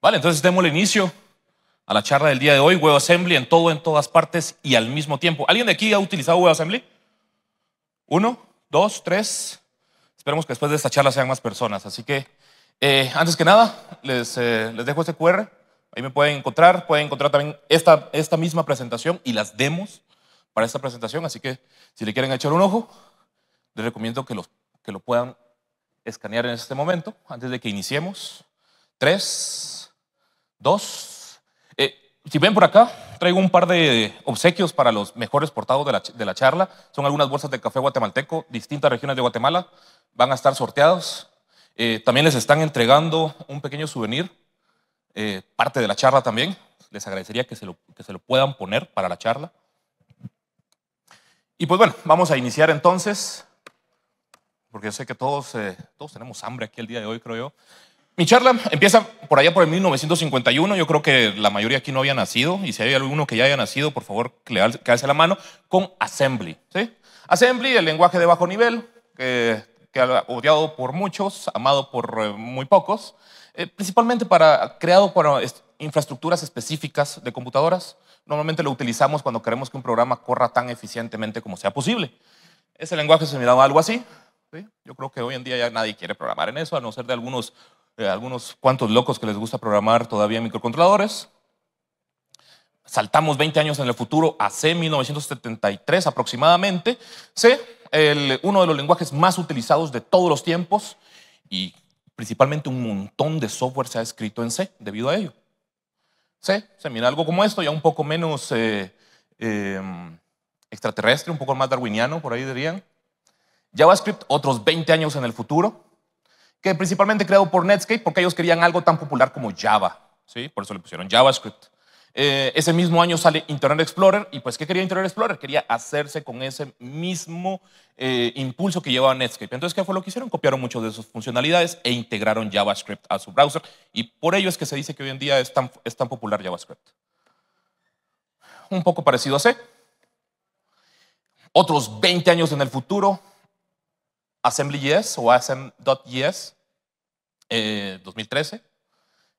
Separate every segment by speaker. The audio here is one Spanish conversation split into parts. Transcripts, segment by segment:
Speaker 1: Vale, entonces demos el inicio a la charla del día de hoy, WebAssembly en todo, en todas partes y al mismo tiempo. ¿Alguien de aquí ha utilizado WebAssembly? Uno, dos, tres. Esperemos que después de esta charla sean más personas. Así que, eh, antes que nada, les, eh, les, dejo este QR. Ahí me pueden encontrar. Pueden encontrar también esta, esta misma presentación y las demos para esta presentación. Así que, si le quieren echar un ojo, les recomiendo que, los, que lo puedan escanear en este momento, antes de que iniciemos. Tres, dos. Eh, si ven por acá, traigo un par de obsequios para los mejores portados de la, charla. Son algunas bolsas de café guatemalteco, distintas regiones de Guatemala. Van a estar sorteados. Eh, también les están entregando un pequeño souvenir, eh, parte de la charla también. Les agradecería que se, lo, que se lo puedan poner para la charla. Y pues bueno, vamos a iniciar entonces, porque yo sé que todos, todos tenemos hambre aquí el día de hoy, creo yo. Mi charla empieza por allá por el 1951. Yo creo que la mayoría aquí no había nacido. Y si hay alguno que ya haya nacido, por favor, que le alce la mano con Assembly. ¿sí? Assembly, el lenguaje de bajo nivel, que que odiado por muchos, amado por eh, muy pocos, eh, principalmente para, creado para eh, infraestructuras específicas de computadoras. Normalmente lo utilizamos cuando queremos que un programa corra tan eficientemente como sea posible. Ese lenguaje se miraba algo así. ¿sí? Yo creo que hoy en día ya nadie quiere programar en eso, a no ser de algunos eh, algunos cuantos locos que les gusta programar todavía microcontroladores. Saltamos 20 años en el futuro, a c 1973 aproximadamente, C, uno de los lenguajes más utilizados de todos los tiempos y principalmente un montón de software se ha escrito en C debido a ello. C, se mira algo como esto, ya un poco menos eh, em, extraterrestre, un poco más darwiniano, por ahí dirían. JavaScript, otros 20 años en el futuro que principalmente creado por Netscape porque ellos querían algo tan popular como Java. ¿sí? Por eso le pusieron JavaScript. Eh, ese mismo año sale Internet Explorer y pues ¿qué quería Internet Explorer? Quería hacerse con ese mismo eh, impulso que llevaba Netscape. Entonces, ¿qué fue lo que hicieron? Copiaron muchas de sus funcionalidades e integraron JavaScript a su browser y por ello es que se dice que hoy en día es tan, es tan popular JavaScript. Un poco parecido a C. Otros 20 años en el futuro, Assembly.js o Asm.js 2013, eh,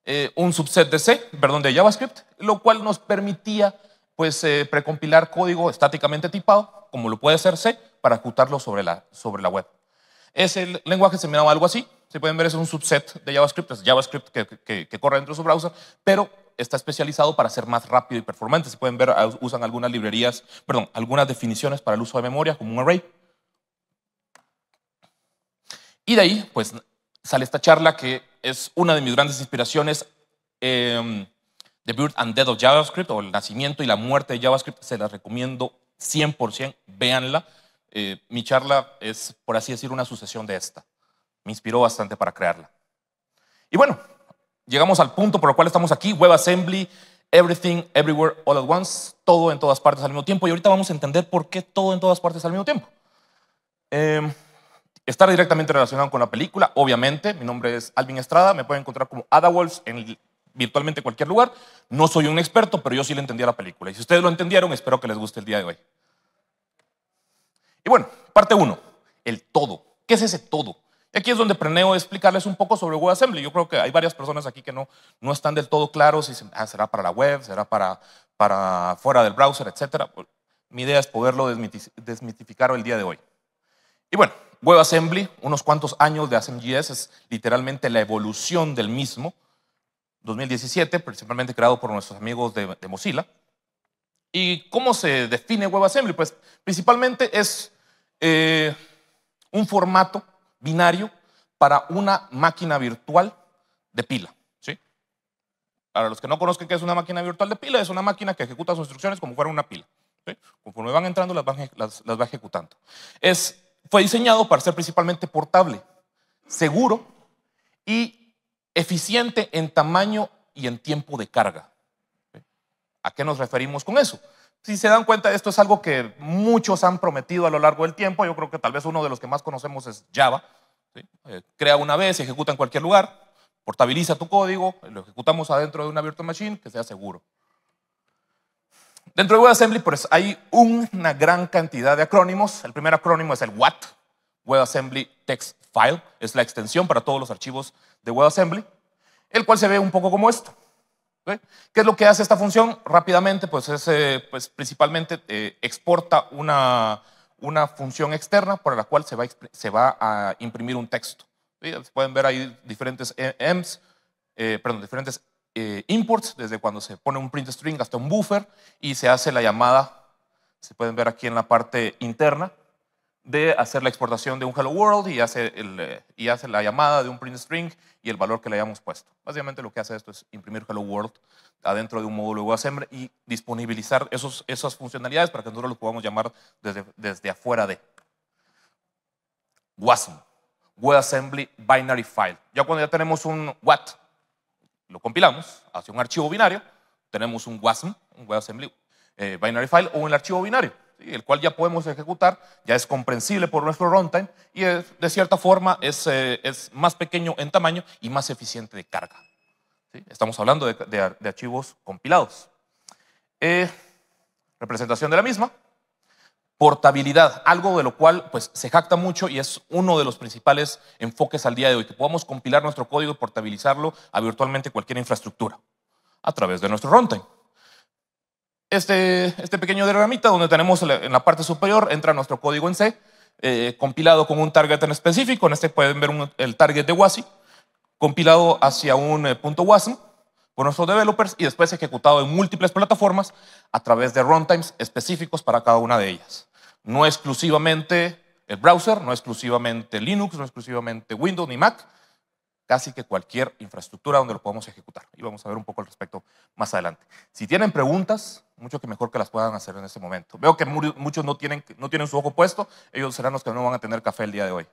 Speaker 1: eh, un subset de C, perdón, de JavaScript, lo cual nos permitía pues eh, precompilar código estáticamente tipado, como lo puede ser C, para ejecutarlo sobre la, sobre la web. Ese lenguaje se llamaba algo así, se pueden ver es un subset de JavaScript, es JavaScript que, que, corre dentro de su browser, pero está especializado para ser más rápido y performante. Si pueden ver, usan algunas librerías, perdón, algunas definiciones para el uso de memoria, como un array. Y de ahí, pues, sale esta charla que es una de mis grandes inspiraciones. Em, The Birth and Death of JavaScript, o el nacimiento y la muerte de JavaScript, se la recomiendo 100%, véanla. Eh, mi charla es, por así decir, una sucesión de esta. Me inspiró bastante para crearla. Y bueno, llegamos al punto por el cual estamos aquí, WebAssembly, Everything, Everywhere, All at Once, todo en todas partes al mismo tiempo. Y ahorita vamos a entender por qué todo en todas partes al mismo tiempo. Eh, estar directamente relacionado con la película, obviamente. Mi nombre es Alvin Estrada, me pueden encontrar como Ada Wolf en virtualmente cualquier lugar. No soy un experto, pero yo sí le entendí a la película. Y si ustedes lo entendieron, espero que les guste el día de hoy. Y bueno, parte uno. el todo. ¿Qué es ese todo? aquí es donde preneo explicarles un poco sobre WebAssembly. Yo creo que hay varias personas aquí que no, no están del todo claros si ah, será para la web, será para, para fuera del browser, etc. Mi idea es poderlo desmitificar el día de hoy. Y bueno, WebAssembly, unos cuantos años de ASMJS, es literalmente la evolución del mismo. 2017, principalmente creado por nuestros amigos de, Mozilla. ¿Y cómo se define WebAssembly? Pues principalmente es eh, un formato binario para una máquina virtual de pila. ¿sí? Para los que no conozcan qué es una máquina virtual de pila, es una máquina que ejecuta sus instrucciones como fuera una pila. ¿sí? Conforme van entrando, las las va ejecutando. Es fue diseñado para ser principalmente portable, seguro y eficiente en tamaño y en tiempo de carga. ¿A qué nos referimos con eso? Si se dan cuenta, esto es algo que muchos han prometido a lo largo del tiempo. Yo creo que tal vez uno de los que más conocemos es Java. Eh, crea una vez, ejecuta en cualquier lugar, portabiliza tu código, lo ejecutamos adentro de una virtual machine que sea seguro. Dentro de WebAssembly pues, hay una gran cantidad de acrónimos. El primer acrónimo es el WAT, WebAssembly Text File, es la extensión para todos los archivos de WebAssembly, el cual se ve un poco como esto. ¿Qué es lo que hace esta función? Rápidamente, pues, es, eh, pues principalmente eh, exporta una, una función externa para la cual se va, se va a imprimir un texto. Pueden ver ahí diferentes e-, EMs, eh, perdón, diferentes eh, imports, desde cuando se pone un print string hasta un buffer y se hace la llamada, se pueden ver aquí en la parte interna, de hacer la exportación de un hello world y hace, el, eh, y hace la llamada de un print string y el valor que le hayamos puesto. Básicamente lo que hace esto es imprimir hello world adentro de un módulo WebAssembly y disponibilizar esos, esas funcionalidades para que nosotros lo podamos llamar desde, desde afuera de WASM, WebAssembly Binary File. Ya cuando ya tenemos un what lo compilamos hacia un archivo binario, tenemos un WASM, un WebAssembly eh, binary file o un archivo binario, el cual ya podemos ejecutar, ya es comprensible por nuestro runtime y de cierta forma es, eh, es, más pequeño en tamaño y más eficiente de carga. Estamos hablando de, de, archivos compilados. Eh, representación de la misma, portabilidad, algo de lo cual pues, se jacta mucho y es uno de los principales enfoques al día de hoy, que podamos compilar nuestro código y portabilizarlo a virtualmente cualquier infraestructura a través de nuestro runtime. Este, este pequeño diagramita donde tenemos en la parte superior entra nuestro código en C, eh, compilado con un target en específico, en este pueden ver el target de WASI, compilado hacia un eh, punto WASM por nuestros developers y después ejecutado en múltiples plataformas a través de runtimes específicos para cada una de ellas no exclusivamente el browser, no exclusivamente Linux, no exclusivamente Windows ni Mac, casi que cualquier infraestructura donde lo podamos ejecutar. Y vamos a ver un poco al respecto más adelante. Si tienen preguntas, mucho que mejor que las puedan hacer en este momento. Veo que muchos no tienen, no tienen su ojo puesto, ellos serán los que no van a tener café el día de hoy.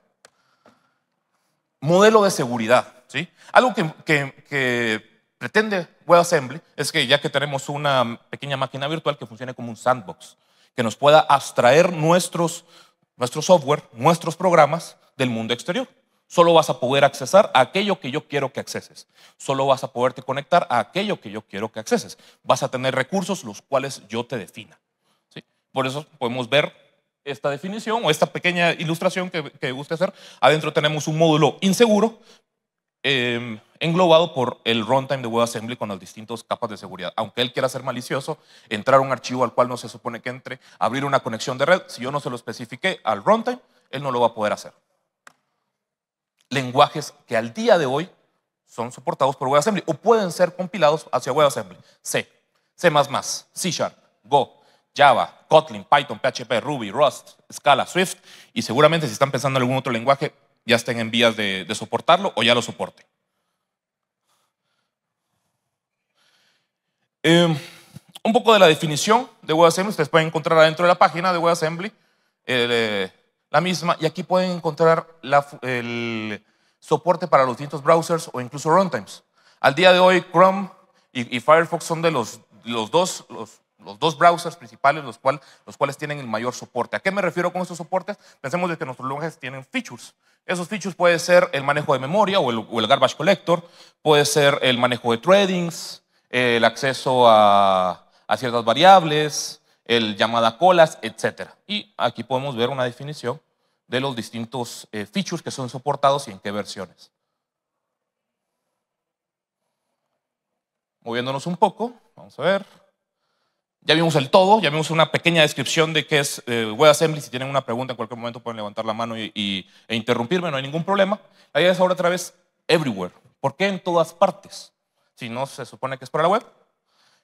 Speaker 1: Modelo de seguridad. ¿sí? Algo que, que, que pretende WebAssembly es que ya que tenemos una pequeña máquina virtual que funcione como un sandbox, que nos pueda abstraer nuestros, nuestro software, nuestros programas del mundo exterior. Solo vas a poder accesar a aquello que yo quiero que acceses. Solo vas a poderte conectar a aquello que yo quiero que acceses. Vas a tener recursos los cuales yo te defina. Por eso podemos ver esta definición o esta pequeña ilustración que, que guste hacer. Adentro tenemos un módulo inseguro, Em, englobado por el runtime de WebAssembly con las distintas capas de seguridad. Aunque él quiera ser malicioso, entrar a un archivo al cual no se supone que entre, abrir una conexión de red, si yo no se lo especifique al runtime, él no lo va a poder hacer. Lenguajes que al día de hoy son soportados por WebAssembly o pueden ser compilados hacia WebAssembly. C, C++, C Sharp, Go, Java, Kotlin, Python, PHP, Ruby, Rust, Scala, Swift y seguramente si están pensando en algún otro lenguaje, ya estén en vías de, soportarlo o ya lo soporten. Em, un poco de la definición de WebAssembly, ustedes pueden encontrar adentro de la página de WebAssembly eh, la misma y aquí pueden encontrar el soporte para los distintos browsers o incluso runtimes. Al día de hoy, Chrome y, Firefox son de los, los dos, los dos browsers principales los, cual, los cuales tienen el mayor soporte. ¿A qué me refiero con esos soportes? Pensemos de que nuestros lenguajes tienen features. Esos features pueden ser el manejo de memoria o el, garbage collector, puede ser el manejo de threadings, el acceso a, a ciertas variables, el llamada colas, etc. Y aquí podemos ver una definición de los distintos eh, features que son soportados y en qué versiones. Moviéndonos un poco, vamos a ver. Ya vimos el todo, ya vimos una pequeña descripción de qué es eh, WebAssembly. Si tienen una pregunta en cualquier momento pueden levantar la mano y, e interrumpirme, no hay ningún problema. La idea es ahora otra vez everywhere. ¿Por qué en todas partes? Si no se supone que es para la web.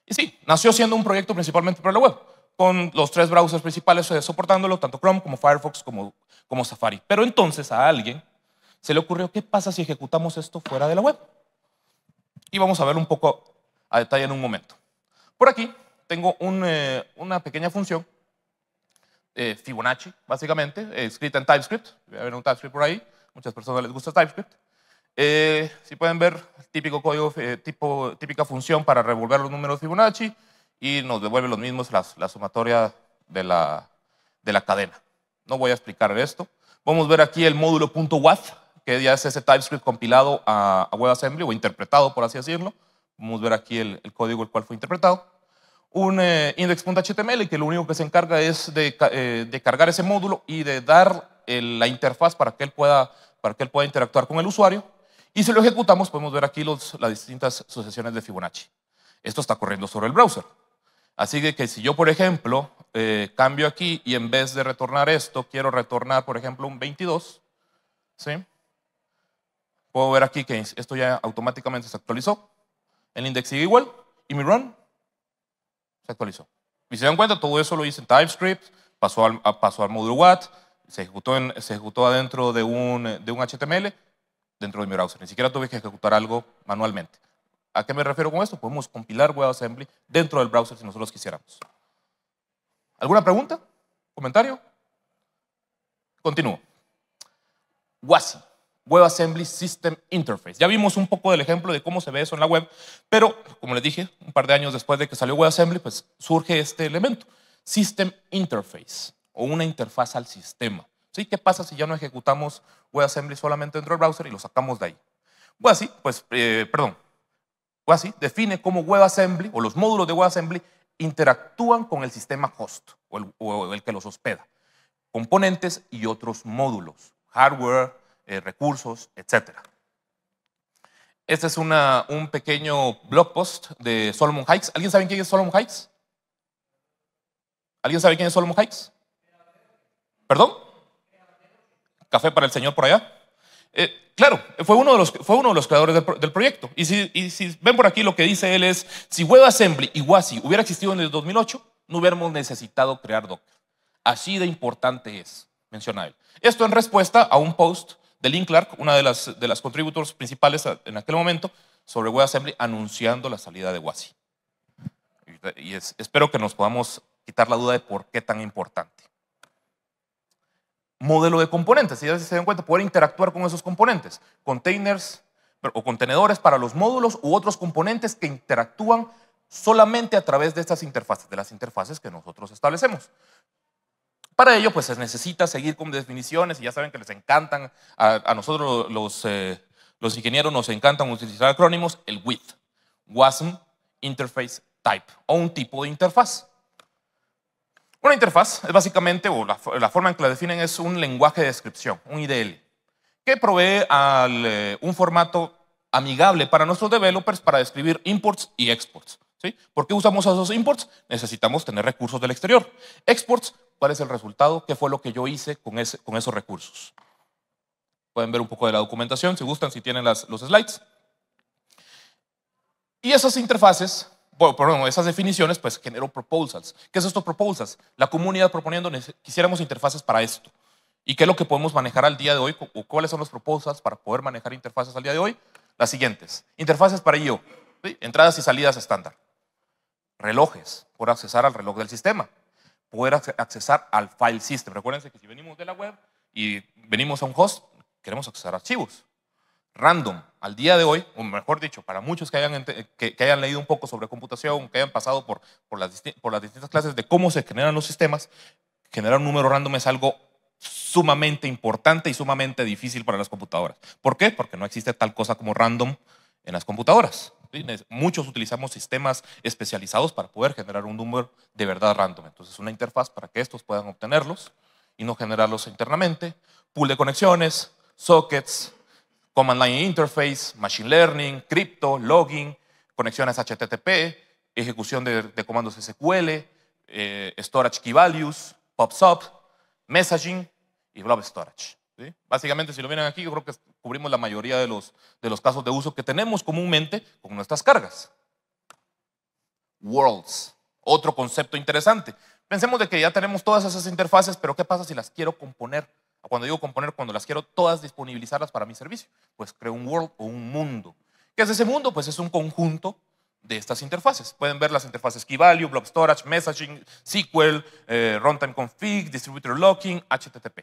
Speaker 1: Y sí, nació siendo un proyecto principalmente para la web, con los tres browsers principales eh, soportándolo, tanto Chrome como Firefox como, como Safari. Pero entonces a alguien se le ocurrió, ¿qué pasa si ejecutamos esto fuera de la web? Y vamos a ver un poco a detalle en un momento. Por aquí tengo eh, una pequeña función, eh, Fibonacci, básicamente, eh, escrita en TypeScript. Voy a ver un TypeScript por ahí. Muchas personas les gusta TypeScript. si pueden ver, típico código, tipo, típica función para revolver los números Fibonacci y nos devuelve los mismos la sumatoria de la, de la cadena. No voy a explicar esto. Vamos a ver aquí el módulo wat que ya es ese TypeScript compilado a, WebAssembly o interpretado, por así decirlo. Vamos a ver aquí el, el, código el cual fue interpretado un eh, index.html que lo único que se encarga es de, eh, cargar ese módulo y de dar la interfaz para que, él pueda, para que él pueda interactuar con el usuario. Y si lo ejecutamos, podemos ver aquí los, las distintas sucesiones de Fibonacci. Esto está corriendo sobre el browser. Así que, si yo, por ejemplo, eh, cambio aquí y en vez de retornar esto, quiero retornar, por ejemplo, un 22, ¿sí? puedo ver aquí que esto ya automáticamente se actualizó. El index sigue igual y mi run se actualizó. Y se dan cuenta, todo eso lo hice en TypeScript, pasó al, pasó al módulo Watt, se ejecutó, en, se ejecutó adentro de un, de un HTML, dentro de mi browser. Ni siquiera tuve que ejecutar algo manualmente. ¿A qué me refiero con esto? Podemos compilar WebAssembly dentro del browser si nosotros quisiéramos. ¿Alguna pregunta? ¿Comentario? Continúo. WASI. WebAssembly System Interface. Ya vimos un poco del ejemplo de cómo se ve eso en la web, pero como les dije, un par de años después de que salió WebAssembly, pues surge este elemento, System Interface o una interfaz al sistema. ¿Sí? ¿Qué pasa si ya no ejecutamos WebAssembly solamente dentro del browser y lo sacamos de ahí? WebAssembly, pues, eh, perdón, define cómo WebAssembly o los módulos de WebAssembly interactúan con el sistema host o el, o el que los hospeda, componentes y otros módulos, hardware, eh, recursos, etcétera. Este es una, un pequeño blog post de Solomon Hikes. ¿Alguien sabe quién es Solomon Hikes? ¿Alguien sabe quién es Solomon Hikes? ¿Perdón? Café para el Señor por allá. Eh, claro, fue uno de los, fue uno de los creadores del, proyecto. Y si, si, ven por aquí, lo que dice él es, si WebAssembly Assembly y WASI hubiera existido en el 2008, no hubiéramos necesitado crear Docker. Así de importante es, menciona él. Esto en respuesta a un post de Clark, una de las, de las contributors principales en aquel momento, sobre WebAssembly anunciando la salida de WASI. Y, espero que nos podamos quitar la duda de por qué tan importante. Modelo de componentes, si ya se dan cuenta, poder interactuar con esos componentes, containers o contenedores para los módulos u otros componentes que interactúan solamente a través de estas interfaces, de las interfaces que nosotros establecemos. Para ello, pues se necesita seguir con definiciones y ya saben que les encantan, a, nosotros los, eh, los ingenieros nos encantan utilizar acrónimos, el WIT, WASM Interface Type, o un tipo de interfaz. Una interfaz es básicamente, o la, forma en que la definen es un lenguaje de descripción, un IDL, que provee al, eh, un formato amigable para nuestros developers para describir imports y exports. ¿Sí? ¿Por qué usamos esos imports? Necesitamos tener recursos del exterior. Exports cuál es el resultado, qué fue lo que yo hice con, ese, con esos recursos. Pueden ver un poco de la documentación, si gustan, si tienen los slides. Y esas interfaces, bueno, esas definiciones, pues generó proposals. ¿Qué es estos proposals? La comunidad proponiendo, quisiéramos interfaces para esto. ¿Y qué es lo que podemos manejar al día de hoy? ¿O cuáles son los proposals para poder manejar interfaces al día de hoy? Las siguientes. Interfaces para IO, entradas y salidas estándar. Relojes, por accesar al reloj del sistema poder accesar al file system. Recuérdense que si venimos de la web y venimos a un host, queremos accesar archivos. Random, al día de hoy, o mejor dicho, para muchos que hayan, hayan leído un poco sobre computación, que hayan pasado por, las, por las distintas clases de cómo se generan los sistemas, generar un número random es algo sumamente importante y sumamente difícil para las computadoras. ¿Por qué? Porque no existe tal cosa como random en las computadoras muchos utilizamos sistemas especializados para poder generar un número de verdad random. Entonces, una interfaz para que estos puedan obtenerlos y no generarlos internamente. Pool de conexiones, sockets, command line interface, machine learning, crypto logging, conexiones HTTP, ejecución de, comandos SQL, eh, storage key values, pop-up, messaging y blob storage. Básicamente, si lo miran aquí, yo creo que cubrimos la mayoría de los, de los casos de uso que tenemos comúnmente con nuestras cargas. Worlds, otro concepto interesante. Pensemos de que ya tenemos todas esas interfaces, pero ¿qué pasa si las quiero componer? Cuando digo componer, cuando las quiero todas disponibilizarlas para mi servicio, pues creo un world o un mundo. ¿Qué es ese mundo? Pues es un conjunto de estas interfaces. Pueden ver las interfaces Key Value, Block Storage, Messaging, SQL, eh, Runtime Config, Distributor Locking, HTTP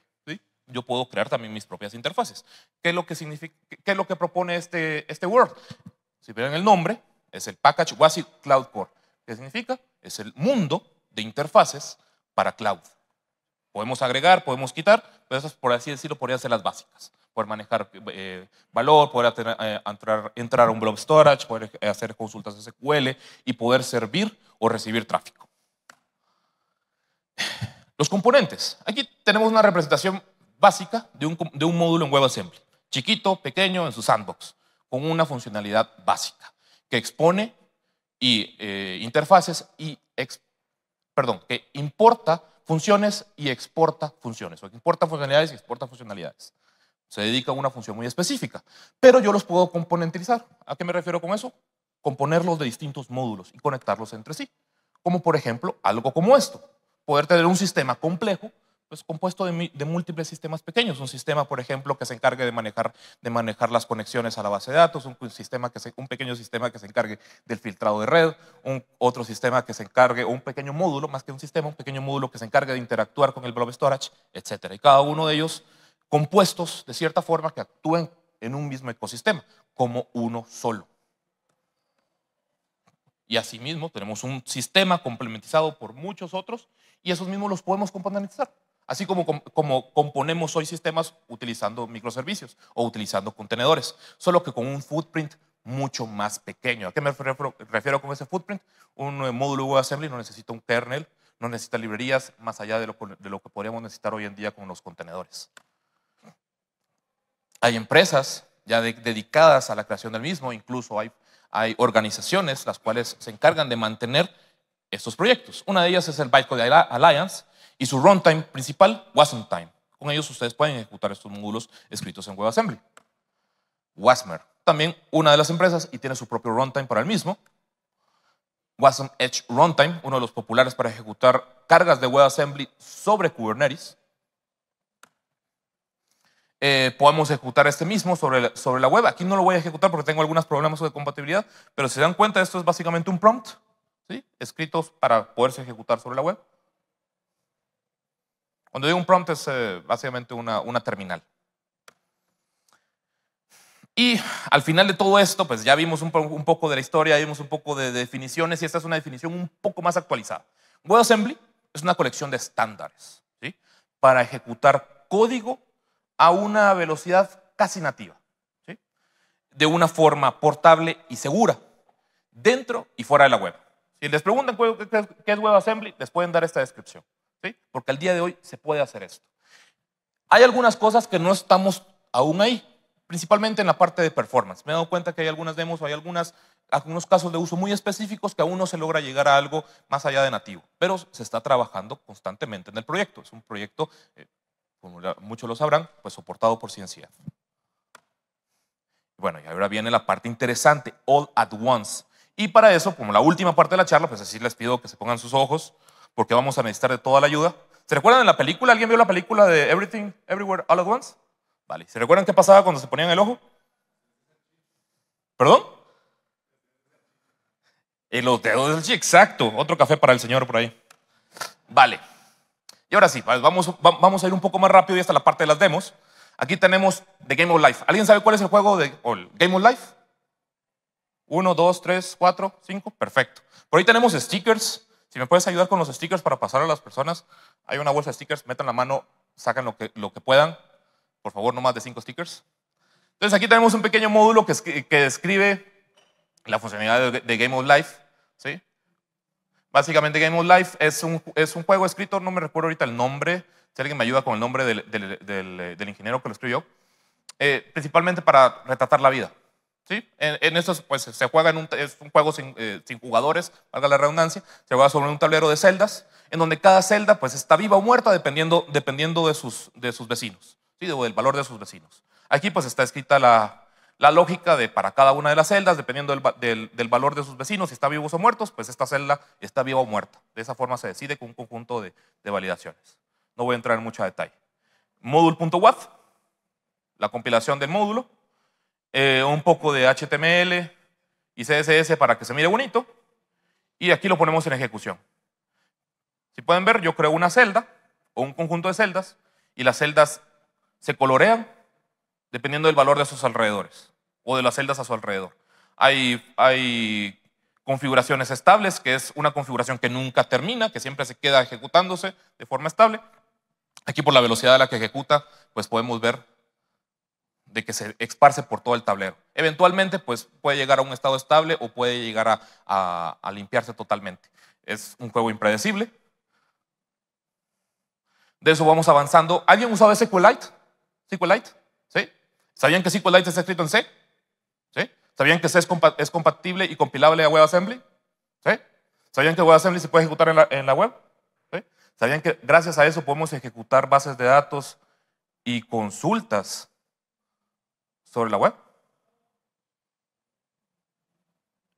Speaker 1: yo puedo crear también mis propias interfaces. ¿Qué es lo que, significa, lo que propone este, este Word? Si ven el nombre, es el Package WASI Cloud Core. ¿Qué significa? Es el mundo de interfaces para cloud. Podemos agregar, podemos quitar, pero esas, por así decirlo, podrían ser las básicas. Poder manejar eh, valor, poder eh, entrar, entrar a un blob storage, poder hacer consultas SQL y poder servir o recibir tráfico. Los componentes. Aquí tenemos una representación básica de un, de un módulo en WebAssembly. Chiquito, pequeño, en su sandbox, con una funcionalidad básica que expone y, eh, interfaces y, perdón, que importa funciones y exporta funciones, o que importa funcionalidades y exporta funcionalidades. Se dedica a una función muy específica, pero yo los puedo componentizar. ¿A qué me refiero con eso? Componerlos de distintos módulos y conectarlos entre sí. Como por ejemplo algo como esto, poder tener un sistema complejo es pues, compuesto de, múltiples sistemas pequeños. Un sistema, por ejemplo, que se encargue de manejar, las conexiones a la base de datos, un, sistema que un pequeño sistema que se encargue del filtrado de red, un, otro sistema que se encargue, un pequeño módulo, más que un sistema, un pequeño módulo que se encargue de interactuar con el blob storage, etc. Y cada uno de ellos compuestos de cierta forma que actúen en un mismo ecosistema, como uno solo. Y asimismo tenemos un sistema complementizado por muchos otros y esos mismos los podemos componentizar. Así como, como componemos hoy sistemas utilizando microservicios o utilizando contenedores, solo que con un footprint mucho más pequeño. ¿A qué me refiero, con ese footprint? Un eh, módulo WebAssembly no necesita un kernel, no necesita librerías más allá de lo, que podríamos necesitar hoy en día con los contenedores. Hay empresas ya dedicadas a la creación del mismo, incluso hay, hay organizaciones las cuales se encargan de mantener estos proyectos. Una de ellas es el Bytecode Alliance, y su runtime principal, WasmTime. Con ellos ustedes pueden ejecutar estos módulos escritos en WebAssembly. Wasmer, también una de las empresas y tiene su propio runtime para el mismo. Wasm Edge Runtime, uno de los populares para ejecutar cargas de WebAssembly sobre Kubernetes. Eh, podemos ejecutar este mismo sobre la, sobre la web. Aquí no lo voy a ejecutar porque tengo algunos problemas de compatibilidad, pero si se dan cuenta, esto es básicamente un prompt, ¿sí? escritos para poderse ejecutar sobre la web. Cuando digo un prompt es eh, básicamente una, terminal. Y al final de todo esto, pues ya vimos un, poco de la historia, vimos un poco de, definiciones y esta es una definición un poco más actualizada. WebAssembly es una colección de estándares para ejecutar código a una velocidad casi nativa, de una forma portable y segura, dentro y fuera de la web. Si les preguntan qué es WebAssembly, les pueden dar esta descripción. Porque al día de hoy se puede hacer esto. Hay algunas cosas que no estamos aún ahí, principalmente en la parte de performance. Me he dado cuenta que hay algunas demos hay algunos casos de uso muy específicos que aún no se logra llegar a algo más allá de nativo, pero se está trabajando constantemente en el proyecto. Es un proyecto, eh, como muchos lo sabrán, pues soportado por ciencia. Bueno, y ahora viene la parte interesante, all at once. Y para eso, como la última parte de la charla, pues así les pido que se pongan sus ojos porque vamos a necesitar de toda la ayuda. ¿Se recuerdan de la película? ¿Alguien vio la película de Everything, Everywhere, All at Once? Vale. ¿Se recuerdan qué pasaba cuando se ponían el ojo? ¿Perdón? El eh, los del sí, exacto. Otro café para el señor por ahí. Vale. Y ahora sí, vamos, vamos a ir un poco más rápido y hasta la parte de las demos. Aquí tenemos The Game of Life. ¿Alguien sabe cuál es el juego de Game of Life? Uno, dos, tres, cuatro, cinco. Perfecto. Por ahí tenemos stickers, si me puedes ayudar con los stickers para pasar a las personas, hay una bolsa de stickers, metan la mano, sacan lo que, lo que puedan. Por favor, no más de cinco stickers. Entonces aquí tenemos un pequeño módulo que, que describe la funcionalidad de, Game of Life. ¿sí? Básicamente Game of Life es un, es un juego escrito, no me recuerdo ahorita el nombre, si alguien me ayuda con el nombre del, del, ingeniero que lo escribió, eh, principalmente para retratar la vida. En, en pues se juega en un, juego eh, sin, jugadores, valga la redundancia, se juega sobre un tablero de celdas, en donde cada celda pues está viva o muerta dependiendo, dependiendo de, sus, de sus vecinos, o del valor de sus vecinos. Aquí pues está escrita la, la lógica de para cada una de las celdas, dependiendo del, del, valor de sus vecinos, si está vivos o muertos, pues esta celda está viva o muerta. De esa forma se decide con un conjunto de, de validaciones. No voy a entrar en mucho detalle. Módulo.wav, la compilación del módulo, eh, un poco de HTML y CSS para que se mire bonito y aquí lo ponemos en ejecución. Si pueden ver, yo creo una celda o un conjunto de celdas y las celdas se colorean dependiendo del valor de sus alrededores o de las celdas a su alrededor. Hay, hay configuraciones estables, que es una configuración que nunca termina, que siempre se queda ejecutándose de forma estable. Aquí por la velocidad a la que ejecuta, pues podemos ver de que se esparce por todo el tablero. Eventualmente, pues puede llegar a un estado estable o puede llegar a, limpiarse totalmente. Es un juego impredecible. De eso vamos avanzando. ¿Alguien usaba SQLite? SQLite, ¿sí? ¿Sabían que SQLite está escrito en C? ¿Sí? ¿Sabían que C es, compatible y compilable a WebAssembly? ¿Sí? ¿Sabían que WebAssembly se puede ejecutar en la, web? ¿Sabían que gracias a eso podemos ejecutar bases de datos y consultas sobre la web.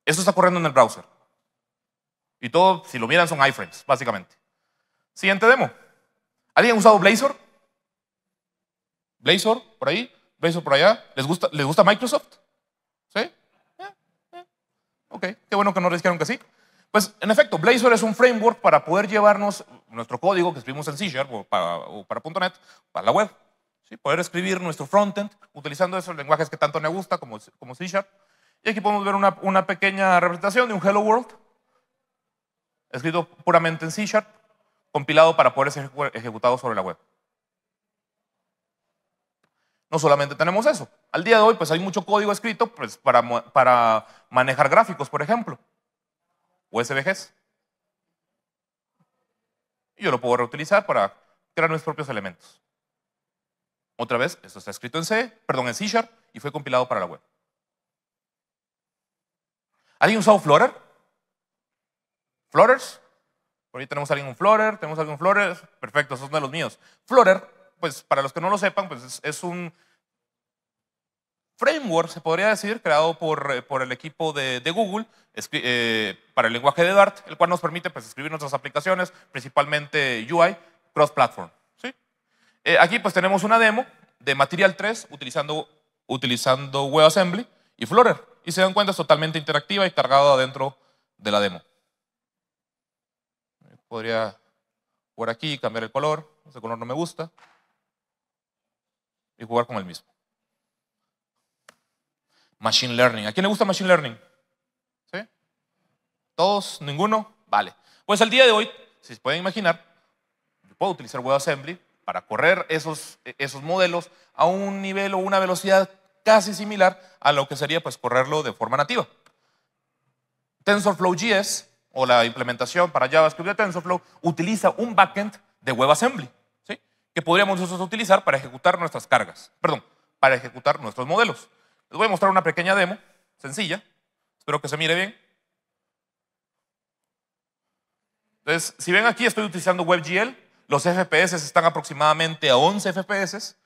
Speaker 1: Esto está corriendo en el browser. Y todo, si lo miran, son iframes, básicamente. Siguiente demo. ¿Alguien ha usado Blazor? Blazor por ahí, Blazor por allá. ¿Les gusta, ¿les gusta Microsoft? ¿Sí? Eh, eh. Ok, qué bueno que no les dijeron que sí. Pues en efecto, Blazor es un framework para poder llevarnos nuestro código que escribimos en C Sharp o para, o para .NET para la web poder escribir nuestro frontend utilizando esos lenguajes que tanto me gusta, como, como C Sharp. Y aquí podemos ver una, pequeña representación de un Hello World, escrito puramente en C Sharp, compilado para poder ser ejecutado sobre la web. No solamente tenemos eso. Al día de hoy, pues hay mucho código escrito pues, para, para manejar gráficos, por ejemplo, o SVGs. Y yo lo puedo reutilizar para crear mis propios elementos. Otra vez, esto está escrito en C, perdón, en C Sharp y fue compilado para la web. ¿Alguien usó Flutter? ¿Flutters? Por ahí tenemos a alguien un Flutter, tenemos a alguien un Flutter. Perfecto, esos son de los míos. Flutter, pues para los que no lo sepan, pues es, un framework, se podría decir, creado por, eh, por el equipo de, Google eh, para el lenguaje de Dart, el cual nos permite pues, escribir nuestras aplicaciones, principalmente UI, cross-platform. Eh, aquí pues tenemos una demo de Material 3 utilizando, utilizando WebAssembly y Flutter. Y se dan cuenta, es totalmente interactiva y cargada adentro de la demo. Podría jugar aquí, cambiar el color, ese color no me gusta, y jugar con el mismo. Machine Learning. ¿A quién le gusta Machine Learning? ¿Sí? ¿Todos? ¿Ninguno? Vale. Pues el día de hoy, si se pueden imaginar, puedo utilizar WebAssembly para correr esos, esos modelos a un nivel o una velocidad casi similar a lo que sería pues, correrlo de forma nativa. TensorFlow.js o la implementación para JavaScript de TensorFlow utiliza un backend de WebAssembly, ¿sí? que podríamos nosotros utilizar para ejecutar nuestras cargas, perdón, para ejecutar nuestros modelos. Les voy a mostrar una pequeña demo, sencilla, espero que se mire bien. Entonces, si ven aquí, estoy utilizando WebGL, los FPS están aproximadamente a 11 FPS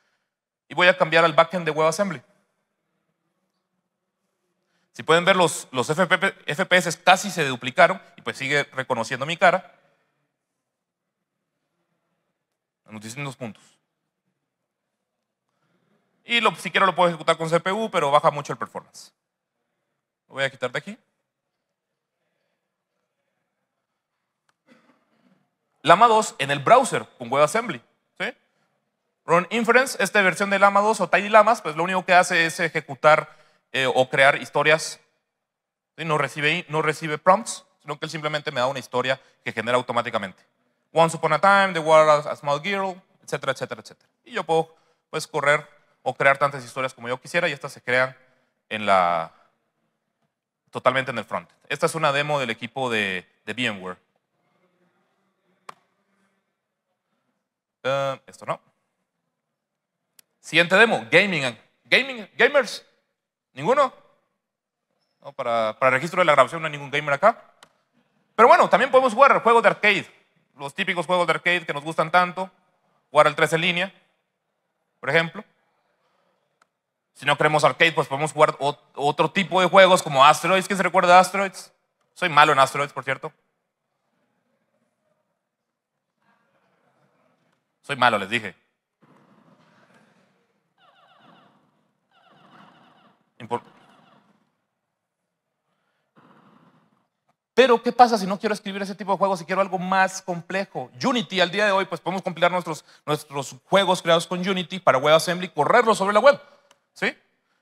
Speaker 1: y voy a cambiar al backend de WebAssembly. Si pueden ver, los, los FPS casi se duplicaron y pues sigue reconociendo mi cara. Anoticen los puntos. Y lo, si quiero lo puedo ejecutar con CPU, pero baja mucho el performance. Lo voy a quitar de aquí. Lama 2 en el browser con WebAssembly. Run Inference, esta versión de Lama 2 o Tidy Lamas, pues lo único que hace es ejecutar eh, o crear historias. No, recibe, prompts, sino que él simplemente me da una historia que genera automáticamente. Once Upon a Time, The World a Small Girl, etcétera, etcétera, etcétera. Y yo puedo pues, correr o crear tantas historias como yo quisiera y estas se crean en totalmente en el front. Esta es una demo del equipo de VMware. Eh, esto no. Siguiente demo, gaming. gaming ¿Gamers? ¿Ninguno? No, para, para registro de la grabación no hay ningún gamer acá. Pero bueno, también podemos jugar juegos de arcade. Los típicos juegos de arcade que nos gustan tanto. Jugar al 3 en línea, por ejemplo. Si no queremos arcade, pues podemos jugar otro tipo de juegos como Asteroids. ¿Quién se recuerda de Asteroids? Soy malo en Asteroids, por cierto. Soy malo, les dije. Pero, ¿qué pasa si no quiero escribir ese tipo de juegos, si quiero algo más complejo? Unity, al día de hoy, pues podemos compilar nuestros, nuestros juegos creados con Unity para WebAssembly y correrlos sobre la web. ¿Sí?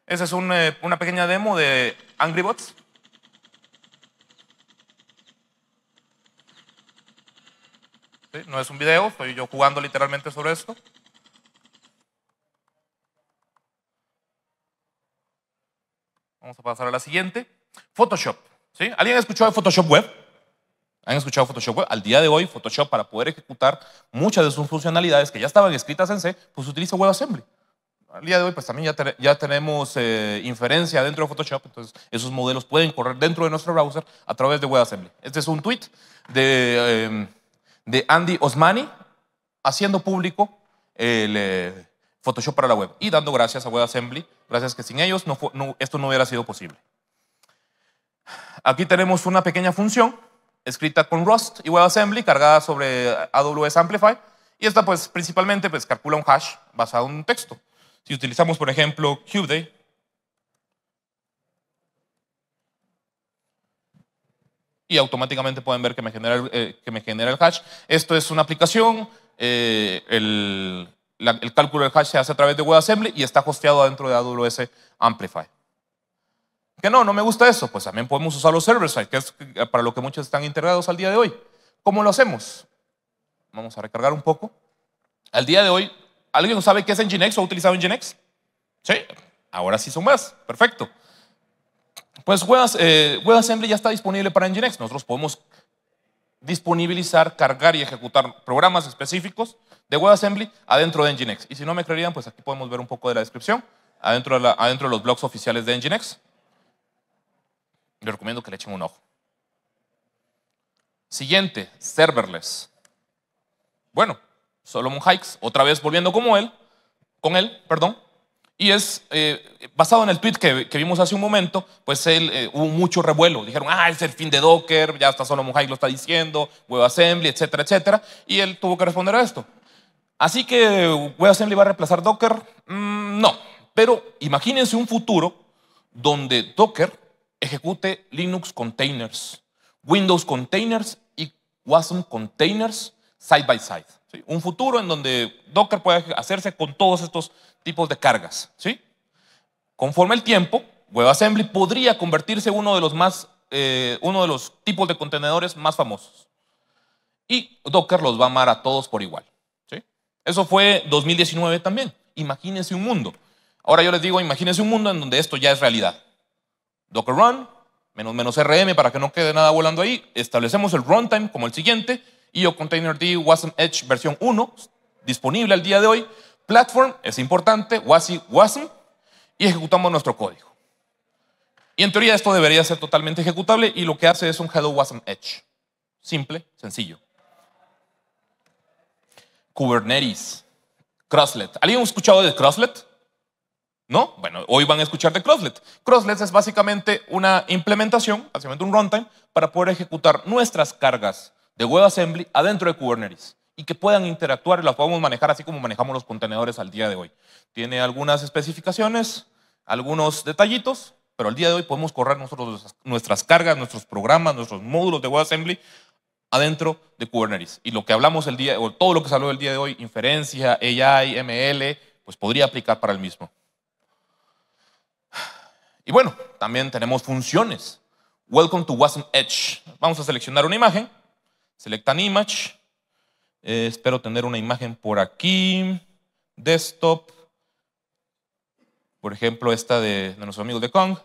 Speaker 1: Esa es eh, una pequeña demo de Angry Bots. No es un video, estoy yo jugando literalmente sobre esto. Vamos a pasar a la siguiente. Photoshop. ¿sí? ¿Alguien ha escuchado de Photoshop Web? ¿Han escuchado Photoshop Web? Al día de hoy, Photoshop, para poder ejecutar muchas de sus funcionalidades que ya estaban escritas en C, pues utiliza WebAssembly. Al día de hoy, pues también ya, tenemos eh, inferencia dentro de Photoshop, entonces esos modelos pueden correr dentro de nuestro browser a través de WebAssembly. Este es un tweet de em, de Andy Osmani haciendo público el eh, Photoshop para la web y dando gracias a WebAssembly, gracias que sin ellos esto no hubiera sido posible. Aquí tenemos una pequeña función escrita con Rust y WebAssembly cargada sobre AWS Amplify y esta pues principalmente pues calcula un hash basado en un texto. Si utilizamos por ejemplo CubeDay, y automáticamente pueden ver que me genera, eh, que me genera el hash. Esto es una aplicación, eh, el, el, cálculo del hash se hace a través de WebAssembly y está hosteado dentro de AWS Amplify. Que no, no me gusta eso. Pues también podemos usar los server-side, que es para lo que muchos están integrados al día de hoy. ¿Cómo lo hacemos? Vamos a recargar un poco. Al día de hoy, ¿alguien sabe qué es Nginx o ha utilizado Nginx? Sí, ahora sí son más. Perfecto. Pues WebAssembly eh, ya está disponible para Nginx. Nosotros podemos disponibilizar, cargar y ejecutar programas específicos de WebAssembly adentro de Nginx. Y si no me creerían, pues aquí podemos ver un poco de la descripción adentro de, los blogs oficiales de Nginx. Les recomiendo que le echen un ojo. Siguiente, serverless. Bueno, Solomon Hikes, otra vez volviendo como él, con él, perdón, y es eh, basado en el tweet que, vimos hace un momento, pues eh, hubo mucho revuelo. Dijeron, ah, es el fin de Docker, ya está solo Hayek lo está diciendo, WebAssembly, etcétera, etcétera. Y él tuvo que responder a esto. Así que WebAssembly va a reemplazar Docker, mm, no. Pero imagínense un futuro donde Docker ejecute Linux containers, Windows containers y Wasm containers side by side. Un futuro en donde Docker pueda hacerse con todos estos tipos de cargas. ¿sí? Conforme el tiempo, WebAssembly podría convertirse en uno de los, más, eh, uno de los tipos de contenedores más famosos. Y Docker los va a amar a todos por igual. ¿sí? Eso fue 2019 también. Imagínense un mundo. Ahora yo les digo, imagínense un mundo en donde esto ya es realidad. Docker Run, menos menos RM para que no quede nada volando ahí. Establecemos el runtime como el siguiente IO Container D Wasm Edge versión 1, disponible al día de hoy. Platform es importante, WASI Wasm, y ejecutamos nuestro código. Y en teoría esto debería ser totalmente ejecutable y lo que hace es un Hello Wasm Edge. Simple, sencillo. Kubernetes, Crosslet. ¿Alguien ha escuchado de Crosslet? ¿No? Bueno, hoy van a escuchar de Crosslet. Crosslet es básicamente una implementación, básicamente un runtime, para poder ejecutar nuestras cargas de WebAssembly adentro de Kubernetes y que puedan interactuar y las podamos manejar así como manejamos los contenedores al día de hoy. Tiene algunas especificaciones, algunos detallitos, pero al día de hoy podemos correr nosotros nuestras cargas, nuestros programas, nuestros módulos de WebAssembly adentro de Kubernetes. Y lo que hablamos el día, o todo lo que se habló el día de hoy, inferencia, AI, ML, pues podría aplicar para el mismo. Y bueno, también tenemos funciones. Welcome to WASM Edge. Vamos a seleccionar una imagen Select an image. Eh, espero tener una imagen por aquí. Desktop. Por ejemplo, esta de, nuestro amigo de Kong.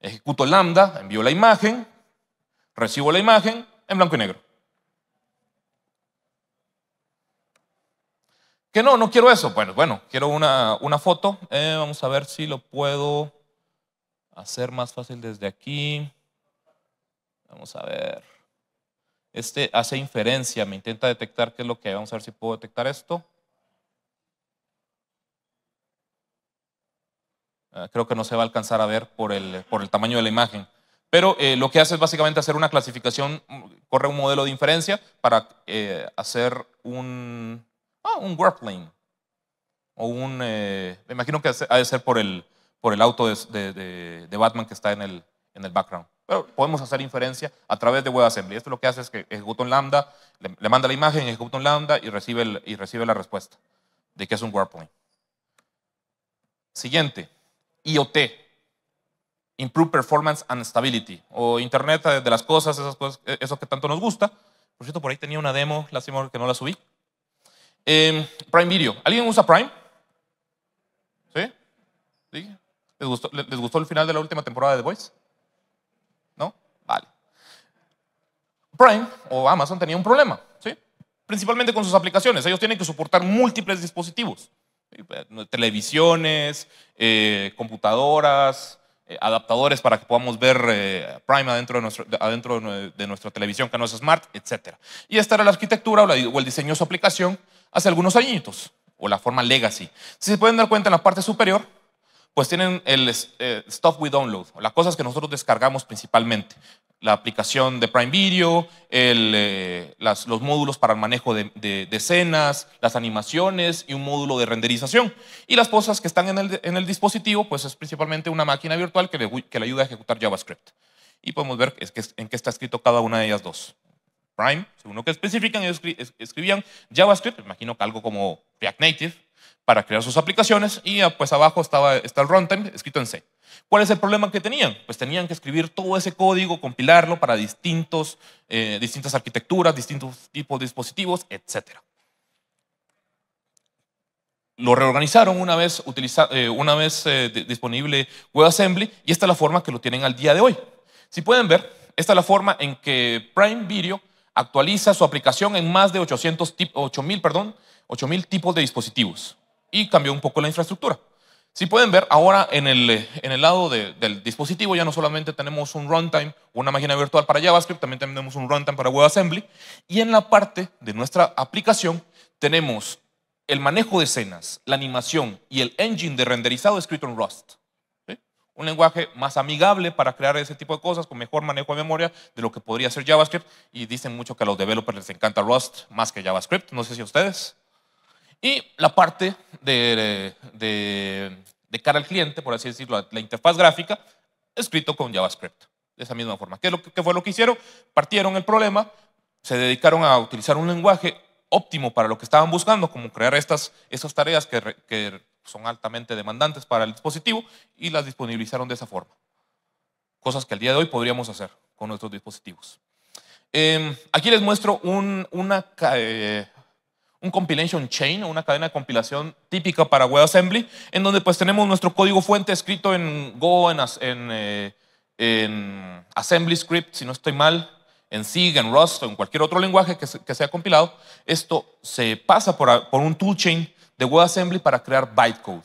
Speaker 1: Ejecuto lambda, envío la imagen, recibo la imagen en blanco y negro. Que no, no quiero eso. Bueno, bueno, quiero una, foto. Eh, vamos a ver si lo puedo hacer más fácil desde aquí. Vamos a ver. Este hace inferencia, me intenta detectar qué es lo que hay. Vamos a ver si puedo detectar esto. Ah, creo que no se va a alcanzar a ver por el, por el tamaño de la imagen. Pero eh, lo que hace es básicamente hacer una clasificación, corre un modelo de inferencia para eh, hacer un, ah, un warplane. O un, eh, me imagino que ha de ser por el, por el auto de, de Batman que está en el, en el background. Pero podemos hacer inferencia a través de WebAssembly. Esto lo que hace es que ejecuta un lambda, le, manda la imagen, ejecuta un lambda y recibe, y recibe la respuesta de que es un WordPoint. Siguiente, IoT, Improve Performance and Stability, o Internet de las cosas, esas cosas, e, eso que tanto nos gusta. Por cierto, por ahí tenía una demo, lástima que no la subí. Em, Prime Video, ¿alguien usa Prime? ¿Sí? ¿Les, gustó, el final de la última temporada de The Voice? Prime o Amazon tenía un problema, ¿sí? principalmente con sus aplicaciones. Ellos tienen que soportar múltiples dispositivos, pues, televisiones, eh, computadoras, eh, adaptadores para que podamos ver eh, Prime adentro, de, nuestra televisión que no es smart, etc. Y esta era la arquitectura o el diseño de su aplicación hace algunos añitos, o la forma legacy. Si se pueden dar cuenta en la parte superior, pues tienen el eh, stuff we download, las cosas que nosotros descargamos principalmente. La aplicación de Prime Video, el, eh, los módulos para el manejo de, de, escenas, las animaciones y un módulo de renderización. Y las cosas que están en el, en el dispositivo, pues es principalmente una máquina virtual que le, que le, ayuda a ejecutar JavaScript. Y podemos ver en qué está escrito cada una de ellas dos. Prime, según lo que especifican, ellos escribían JavaScript, imagino que algo como React Native, para crear sus aplicaciones y ah, pues abajo estaba, está el runtime escrito en C. ¿Cuál es el problema que tenían? Pues tenían que escribir todo ese código, compilarlo para distintos, eh, distintas arquitecturas, distintos tipos de dispositivos, etc. Lo reorganizaron una vez, eh, una vez eh, disponible WebAssembly y esta es la forma que lo tienen al día de hoy. Si pueden ver, esta es la forma en que Prime Video actualiza su aplicación en más de 800, perdón, 8000 tipos de dispositivos y cambió un poco la infraestructura. Si pueden ver, ahora en el, eh, lado del dispositivo ya no solamente tenemos un runtime, una máquina virtual para JavaScript, también tenemos un runtime para WebAssembly. Y en la parte de nuestra aplicación tenemos el manejo de escenas, la animación y el engine de renderizado escrito en Rust. Un lenguaje más amigable para crear ese tipo de cosas, con mejor manejo de memoria de lo que podría ser JavaScript. Y dicen mucho que a los developers les encanta Rust más que JavaScript. No sé si a ustedes. Y la parte de, cara al cliente, por así decirlo, la, interfaz gráfica, escrito con JavaScript. De esa misma forma. ¿Qué, lo que, fue lo que hicieron? Partieron el problema, se dedicaron a utilizar un lenguaje óptimo para lo que estaban buscando, como crear estas, tareas que, son altamente demandantes para el dispositivo, y las disponibilizaron de esa forma. Cosas que al día de hoy podríamos hacer con nuestros dispositivos. Em, aquí les muestro una, eh, un compilation chain o una cadena de compilación típica para WebAssembly, en donde pues tenemos nuestro código fuente escrito en Go, en, en, eh, Assembly Script, si no estoy mal, en SIG, en Rust en cualquier otro lenguaje que, sea compilado. Esto se pasa por, por un toolchain de WebAssembly para crear bytecode.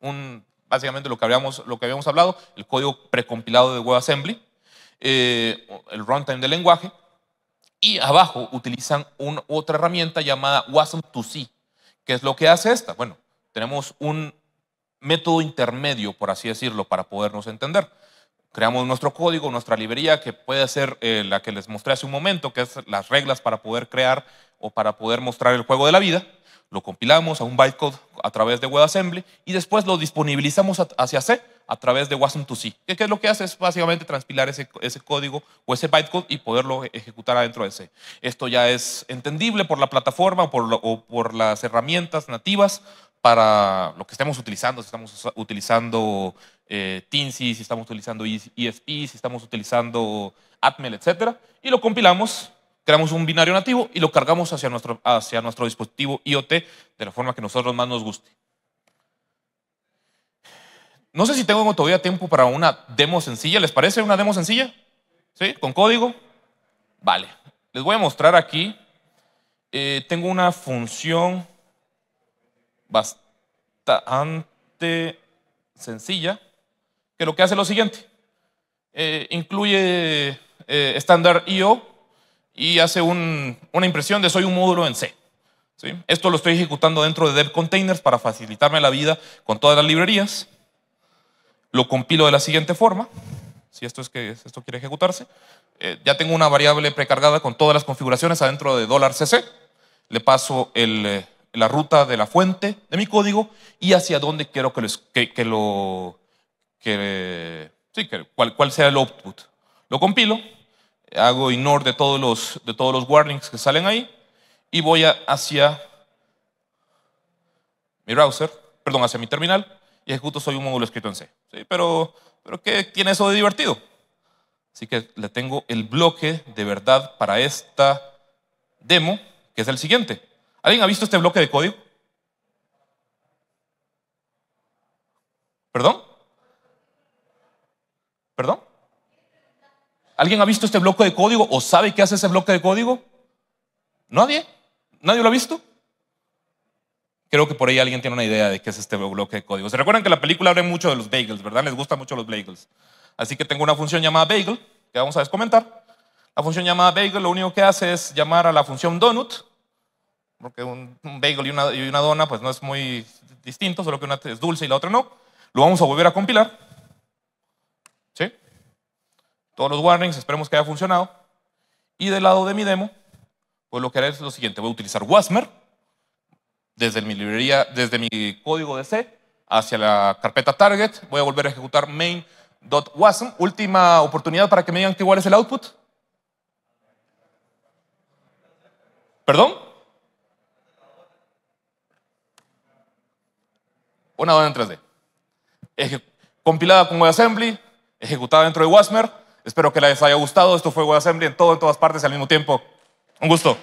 Speaker 1: Un, básicamente lo que, habíamos, lo que habíamos hablado, el código precompilado de WebAssembly, eh, el runtime del lenguaje. Y abajo utilizan otra herramienta llamada WASM2C. ¿Qué es lo que hace esta? Bueno, tenemos un método intermedio, por así decirlo, para podernos entender. Creamos nuestro código, nuestra librería, que puede ser eh, la que les mostré hace un momento, que es las reglas para poder crear o para poder mostrar el juego de la vida lo compilamos a un bytecode a través de WebAssembly y después lo disponibilizamos hacia C a través de Wasm2C. c que es lo que hace? Es básicamente transpilar ese, código o ese bytecode y poderlo e, ejecutar adentro de C. Esto ya es entendible por la plataforma o por, las herramientas nativas para lo que estemos utilizando, si estamos utilizando eh, si estamos utilizando ESP, si estamos utilizando Atmel, etc. Y lo compilamos creamos un binario nativo y lo cargamos hacia nuestro, hacia nuestro dispositivo IoT de la forma que nosotros más nos guste. No sé si tengo todavía tiempo para una demo sencilla. ¿Les parece una demo sencilla? ¿Sí? ¿Con código? Vale. Les voy a mostrar aquí. Eh, tengo una función bastante sencilla que lo que hace es lo siguiente. Eh, incluye eh, estándar IO y hace una impresión de soy un módulo en C. ¿sí? Esto lo estoy ejecutando dentro de Dev Containers para facilitarme la vida con todas las librerías. Lo compilo de la siguiente forma. Si esto, es que, esto quiere ejecutarse, eh, ya tengo una variable precargada con todas las configuraciones adentro de $cc. Le paso eh, la ruta de la fuente de mi código y hacia dónde quiero que, que, lo... Que, sí, cuál sea el output. Lo compilo, hago ignore de todos los, de todos los warnings que salen ahí y voy hacia mi browser, perdón, hacia mi terminal y ejecuto soy un módulo escrito en C. ¿Sí? Pero, pero ¿qué tiene eso de divertido? Así que le tengo el bloque de verdad para esta demo, que es el siguiente. ¿Alguien ha visto este bloque de código? ¿Perdón? ¿Perdón? ¿Alguien ha visto este bloque de código o sabe qué hace ese bloque de código? Nadie. ¿Nadie lo ha visto? Creo que por ahí alguien tiene una idea de qué es este bloque de código. Se recuerdan que la película habla mucho de los bagels, ¿verdad? Les gustan mucho los bagels. Así que tengo una función llamada bagel que vamos a descomentar. La función llamada bagel lo único que hace es llamar a la función donut, porque un, bagel y una, y dona pues no es muy distinto, solo que una es dulce y la otra no. Lo vamos a volver a compilar todos los warnings, esperemos que haya funcionado. Y del lado de mi demo, pues lo que haré es lo siguiente, voy a utilizar Wasmer desde mi librería, desde mi código de C hacia la carpeta target, voy a volver a ejecutar main.wasm. Última oportunidad para que me digan que igual es el output. ¿Perdón? Una dona en 3D. compilada con WebAssembly, ejecutada dentro de Wasmer, Espero que les haya gustado. Esto fue WebAssembly en todo, en todas partes al mismo tiempo. Un gusto.